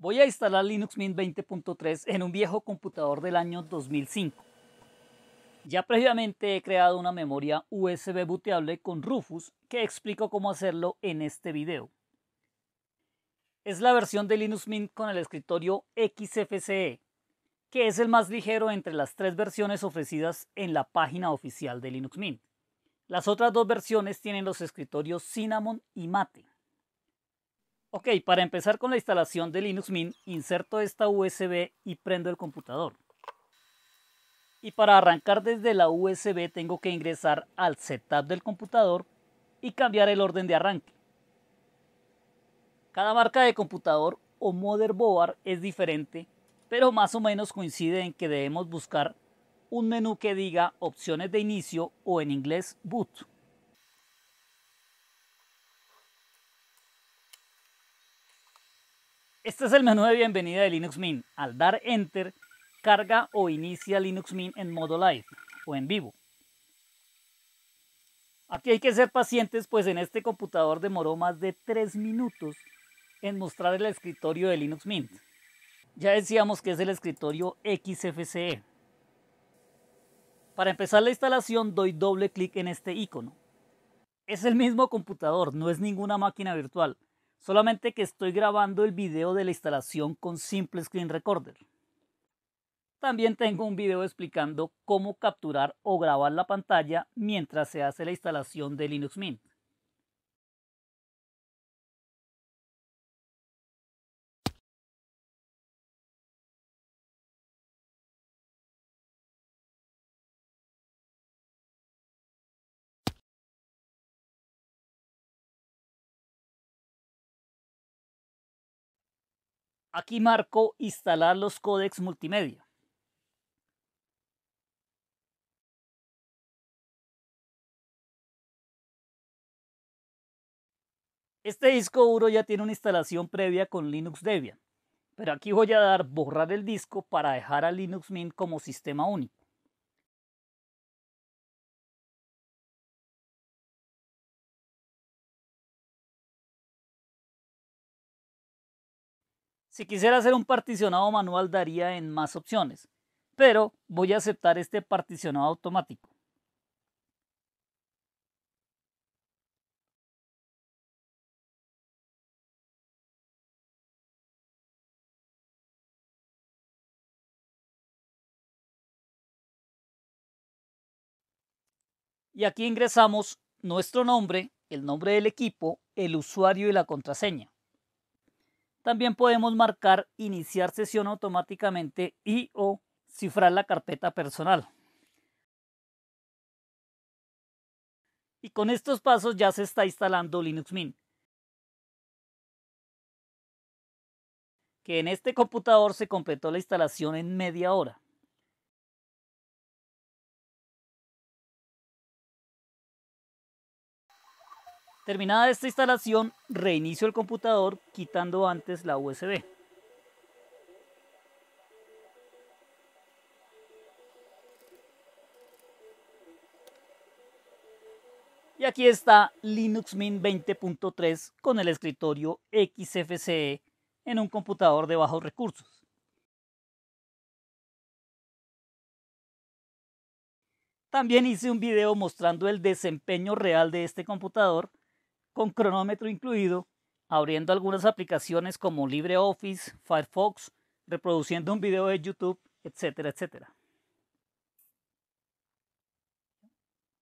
Voy a instalar Linux Mint 20.3 en un viejo computador del año 2005. Ya previamente he creado una memoria USB booteable con Rufus que explico cómo hacerlo en este video. Es la versión de Linux Mint con el escritorio XFCE, que es el más ligero entre las tres versiones ofrecidas en la página oficial de Linux Mint. Las otras dos versiones tienen los escritorios Cinnamon y Mate. Ok, para empezar con la instalación de Linux Mint, inserto esta USB y prendo el computador. Y para arrancar desde la USB tengo que ingresar al setup del computador y cambiar el orden de arranque. Cada marca de computador o motherboard es diferente, pero más o menos coincide en que debemos buscar un menú que diga opciones de inicio o en inglés boot. Este es el menú de bienvenida de Linux Mint. Al dar Enter, carga o inicia Linux Mint en modo live o en vivo. Aquí hay que ser pacientes, pues en este computador demoró más de 3 minutos en mostrar el escritorio de Linux Mint. Ya decíamos que es el escritorio XFCE. Para empezar la instalación doy doble clic en este icono. Es el mismo computador, no es ninguna máquina virtual. Solamente que estoy grabando el video de la instalación con Simple Screen Recorder. También tengo un video explicando cómo capturar o grabar la pantalla mientras se hace la instalación de Linux Mint. Aquí marco instalar los Codecs multimedia. Este disco duro ya tiene una instalación previa con Linux Debian, pero aquí voy a dar borrar el disco para dejar a Linux Mint como sistema único. Si quisiera hacer un particionado manual daría en más opciones, pero voy a aceptar este particionado automático. Y aquí ingresamos nuestro nombre, el nombre del equipo, el usuario y la contraseña. También podemos marcar iniciar sesión automáticamente y o cifrar la carpeta personal. Y con estos pasos ya se está instalando Linux Mint. Que en este computador se completó la instalación en media hora. Terminada esta instalación, reinicio el computador quitando antes la USB. Y aquí está Linux Mint 20.3 con el escritorio XFCE en un computador de bajos recursos. También hice un video mostrando el desempeño real de este computador con cronómetro incluido, abriendo algunas aplicaciones como LibreOffice, Firefox, reproduciendo un video de YouTube, etcétera, etcétera.